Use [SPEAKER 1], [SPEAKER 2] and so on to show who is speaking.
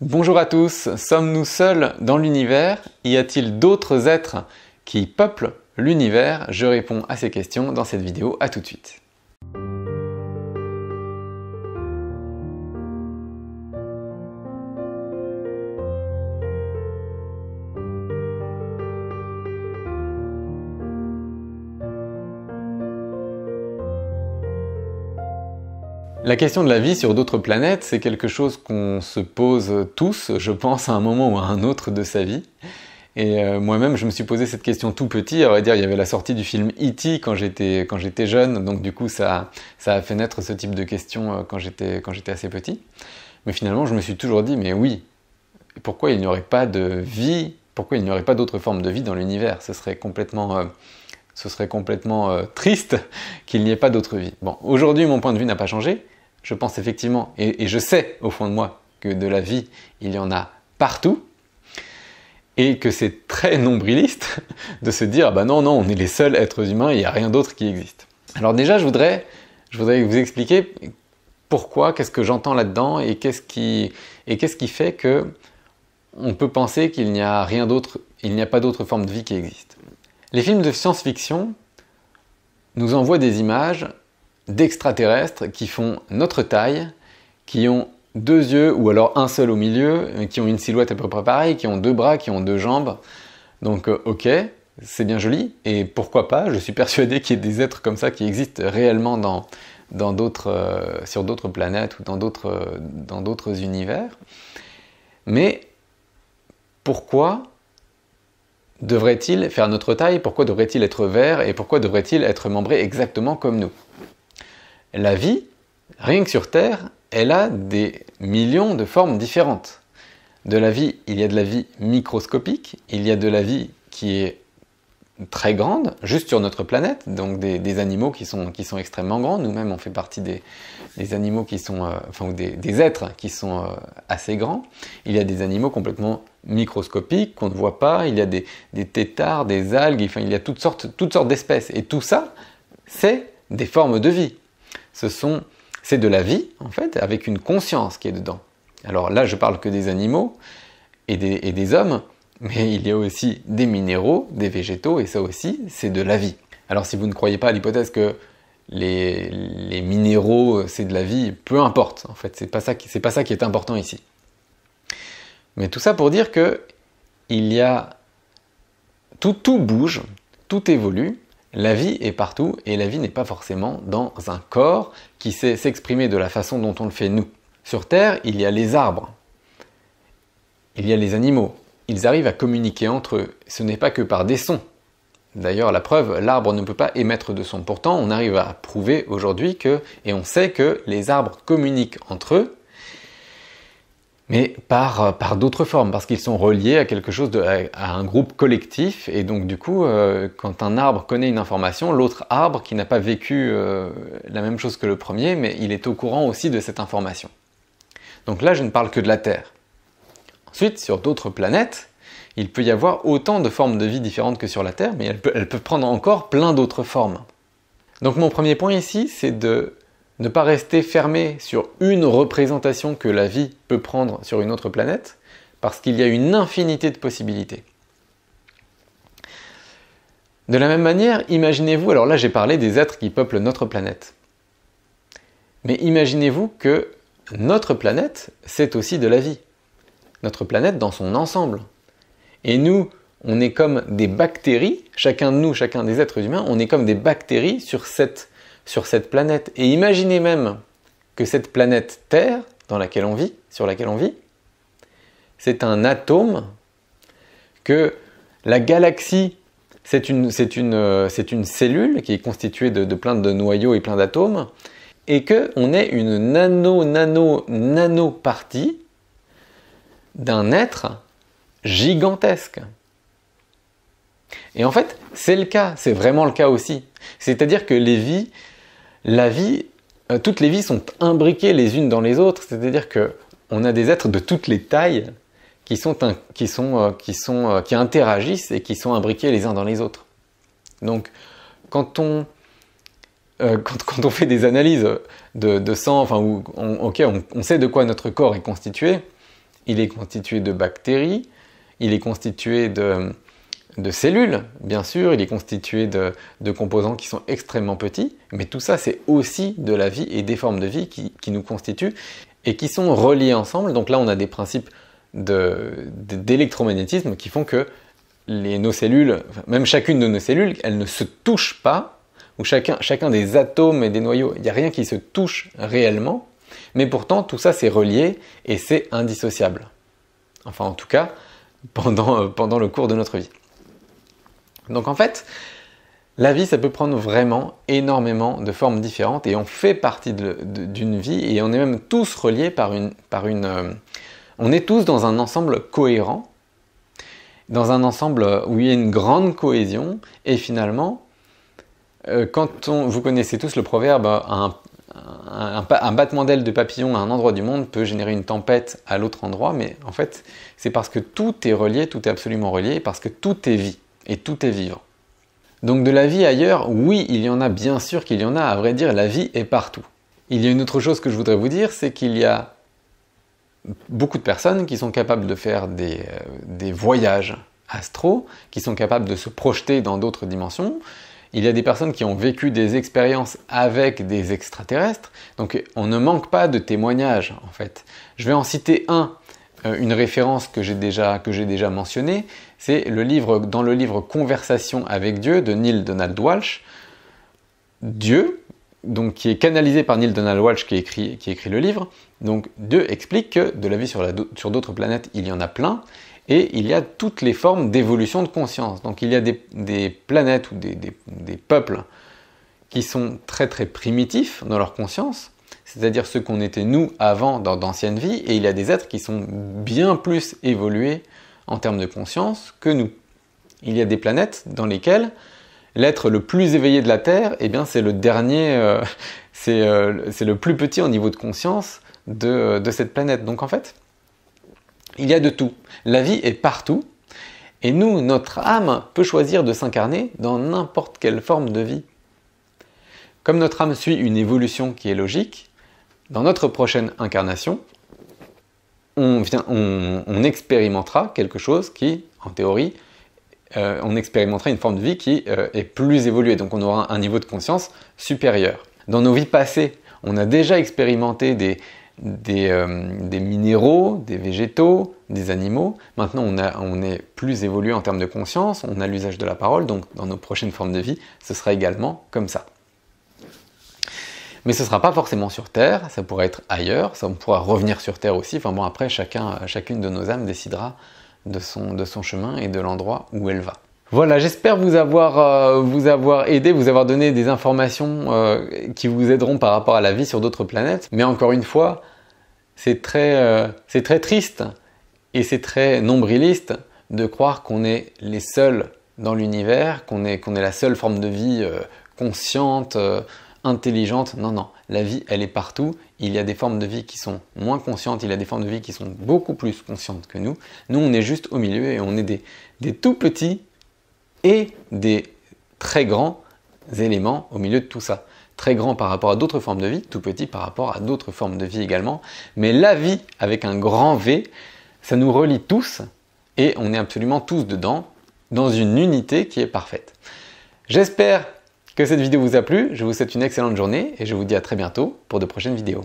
[SPEAKER 1] Bonjour à tous, sommes-nous seuls dans l'univers Y a-t-il d'autres êtres qui peuplent l'univers Je réponds à ces questions dans cette vidéo, à tout de suite. La question de la vie sur d'autres planètes, c'est quelque chose qu'on se pose tous, je pense, à un moment ou à un autre de sa vie. Et euh, moi-même, je me suis posé cette question tout petit. il y avait la sortie du film E.T. quand j'étais, jeune, donc du coup, ça, a fait naître ce type de question euh, quand j'étais, assez petit. Mais finalement, je me suis toujours dit, mais oui, pourquoi il n'y aurait pas de vie, pourquoi il n'y aurait pas d'autres formes de vie dans l'univers Ce serait complètement, euh, ce serait complètement triste qu'il n'y ait pas d'autre vie. Bon, aujourd'hui, mon point de vue n'a pas changé, je pense effectivement, et, je sais au fond de moi que de la vie, il y en a partout, et que c'est très nombriliste de se dire bah non non on est les seuls êtres humains il n'y a rien d'autre qui existe. Alors déjà je voudrais je voudrais vous expliquer pourquoi qu'est-ce que j'entends là-dedans et qu'est-ce qui qui fait que on peut penser qu'il n'y a rien d'autre il n'y a pas d'autre forme de vie qui existe. Les films de science-fiction nous envoient des images d'extraterrestres qui font notre taille, qui ont deux yeux ou alors un seul au milieu, euh, qui ont une silhouette à peu près pareille, qui ont deux bras, qui ont deux jambes. Donc euh, ok, c'est bien joli, et pourquoi pas, je suis persuadé qu'il y ait des êtres comme ça qui existent réellement euh, sur d'autres planètes ou dans d'autres univers. Mais pourquoi devrait-il faire notre taille Pourquoi devrait-il être vert Et pourquoi devrait-il être membré exactement comme nous la vie, rien que sur Terre, elle a des millions de formes différentes. De la vie, il y a de la vie microscopique, il y a de la vie qui est très grande, juste sur notre planète, donc des, animaux qui sont, extrêmement grands. Nous-mêmes, on fait partie des, animaux qui sont, euh, des, êtres qui sont euh, assez grands. Il y a des animaux complètement microscopiques qu'on ne voit pas. Il y a des, têtards, des algues, enfin, il y a toutes sortes, toutes sortes d'espèces. Et tout ça, c'est des formes de vie ce sont, c'est de la vie, en fait, avec une conscience qui est dedans. Alors là, je parle que des animaux et des, hommes, mais il y a aussi des minéraux, des végétaux, et ça aussi, c'est de la vie. Alors si vous ne croyez pas à l'hypothèse que les, minéraux, c'est de la vie, peu importe, en fait, c'est pas, ça qui, pas ça qui est important ici. Mais tout ça pour dire que il y a tout bouge, tout évolue, la vie est partout et la vie n'est pas forcément dans un corps qui sait s'exprimer de la façon dont on le fait nous. Sur Terre, il y a les arbres, il y a les animaux. Ils arrivent à communiquer entre eux. Ce n'est pas que par des sons. D'ailleurs, la preuve, l'arbre ne peut pas émettre de son. Pourtant, on arrive à prouver aujourd'hui que, et on sait que les arbres communiquent entre eux mais par, euh, par d'autres formes, parce qu'ils sont reliés à quelque chose, à, un groupe collectif, et donc du coup, euh, quand un arbre connaît une information, l'autre arbre qui n'a pas vécu euh, la même chose que le premier, mais il est au courant aussi de cette information. Donc là, je ne parle que de la Terre. Ensuite, sur d'autres planètes, il peut y avoir autant de formes de vie différentes que sur la Terre, mais elles, peuvent prendre encore plein d'autres formes. Donc mon premier point ici, c'est de ne pas rester fermé sur une représentation que la vie peut prendre sur une autre planète, parce qu'il y a une infinité de possibilités. De la même manière, imaginez-vous, alors là j'ai parlé des êtres qui peuplent notre planète, mais imaginez-vous que notre planète, c'est aussi de la vie. Notre planète dans son ensemble. Et nous, on est comme des bactéries, chacun de nous, chacun des êtres humains, on est comme des bactéries sur cette sur cette planète. Et imaginez même que cette planète Terre, dans laquelle on vit, sur laquelle on vit, c'est un atome, que la galaxie, c'est une, une, euh, une, cellule qui est constituée de, de plein de noyaux et plein d'atomes, et qu'on est une nano, nano, nano partie d'un être gigantesque. Et en fait, c'est le cas, c'est vraiment le cas aussi. C'est-à-dire que les vies, la vie, euh, toutes les vies sont imbriquées les unes dans les autres, c'est-à-dire que on a des êtres de toutes les tailles qui sont, qui, euh, euh, qui, interagissent et qui sont imbriqués les uns dans les autres. Donc, quand on, quand, on fait des analyses de, sang, enfin, on, sait de quoi notre corps est constitué. Il est constitué de bactéries, il est constitué de de cellules, bien sûr, il est constitué de, composants qui sont extrêmement petits, mais tout ça c'est aussi de la vie et des formes de vie qui, nous constituent et qui sont reliés ensemble. Donc là on a des principes d'électromagnétisme qui font que nos cellules, même chacune de nos cellules, elles ne se touchent pas, ou chacun, des atomes et des noyaux, il n'y a rien qui se touche réellement, mais pourtant tout ça c'est relié et c'est indissociable. Enfin en tout cas, pendant, pendant le cours de notre vie. Donc en fait, la vie, ça peut prendre vraiment énormément de formes différentes et on fait partie d'une vie et on est même tous reliés par une... Par une euh, on est tous dans un ensemble cohérent, dans un ensemble où il y a une grande cohésion et finalement, euh, quand on, vous connaissez tous le proverbe, un, un, battement d'aile de papillon à un endroit du monde peut générer une tempête à l'autre endroit, mais en fait, c'est parce que tout est relié, tout est absolument relié, parce que tout est vie et tout est vivant. Donc de la vie ailleurs, oui, il y en a bien sûr qu'il y en a, à vrai dire, la vie est partout. Il y a une autre chose que je voudrais vous dire, c'est qu'il y a beaucoup de personnes qui sont capables de faire des, euh, des voyages astro, qui sont capables de se projeter dans d'autres dimensions. Il y a des personnes qui ont vécu des expériences avec des extraterrestres, donc on ne manque pas de témoignages en fait. Je vais en citer un euh, une référence que j'ai déjà, mentionnée, c'est le livre, dans le livre Conversation avec Dieu de Neil Donald Walsh. Dieu, donc, qui est canalisé par Neil Donald Walsh qui écrit, le livre, donc Dieu explique que de la vie sur, d'autres planètes, il y en a plein, et il y a toutes les formes d'évolution de conscience. Donc il y a des, planètes ou des, des peuples qui sont très très primitifs dans leur conscience, c'est-à-dire ce qu'on était nous avant dans d'anciennes vies, et il y a des êtres qui sont bien plus évolués en termes de conscience que nous. Il y a des planètes dans lesquelles l'être le plus éveillé de la Terre, eh bien c'est le dernier, euh, euh, c'est le plus petit au niveau de conscience de cette planète. Donc en fait, il y a de tout. La vie est partout, et nous, notre âme peut choisir de s'incarner dans n'importe quelle forme de vie. Comme notre âme suit une évolution qui est logique, dans notre prochaine incarnation, on, expérimentera quelque chose qui, en théorie, euh, on expérimentera une forme de vie qui euh, est plus évoluée, donc on aura un niveau de conscience supérieur. Dans nos vies passées, on a déjà expérimenté des, euh, minéraux, des végétaux, des animaux. Maintenant, on est plus évolué en termes de conscience, on a l'usage de la parole, donc dans nos prochaines formes de vie, ce sera également comme ça. Mais ce ne sera pas forcément sur Terre, ça pourrait être ailleurs, ça on pourra revenir sur Terre aussi. Enfin bon, après, chacun, euh, chacune de nos âmes décidera de son, de son chemin et de l'endroit où elle va. Voilà, j'espère vous avoir, euh, vous avoir aidé, vous avoir donné des informations euh, qui vous aideront par rapport à la vie sur d'autres planètes. Mais encore une fois, c'est très, c'est très triste et c'est très nombriliste de croire qu'on est les seuls dans l'univers, qu'on est, qu'on est la seule forme de vie consciente intelligente. Non, non, la vie, elle est partout. Il y a des formes de vie qui sont moins conscientes, il y a des formes de vie qui sont beaucoup plus conscientes que nous. Nous, on est juste au milieu et on est des, des tout petits et des très grands éléments au milieu de tout ça. Très grands par rapport à d'autres formes de vie, tout petits par rapport à d'autres formes de vie également. Mais la vie, avec un grand V, ça nous relie tous et on est absolument tous dedans, dans une unité qui est parfaite. J'espère que cette vidéo vous a plu. Je vous souhaite une excellente journée et je vous dis à très bientôt pour de prochaines vidéos.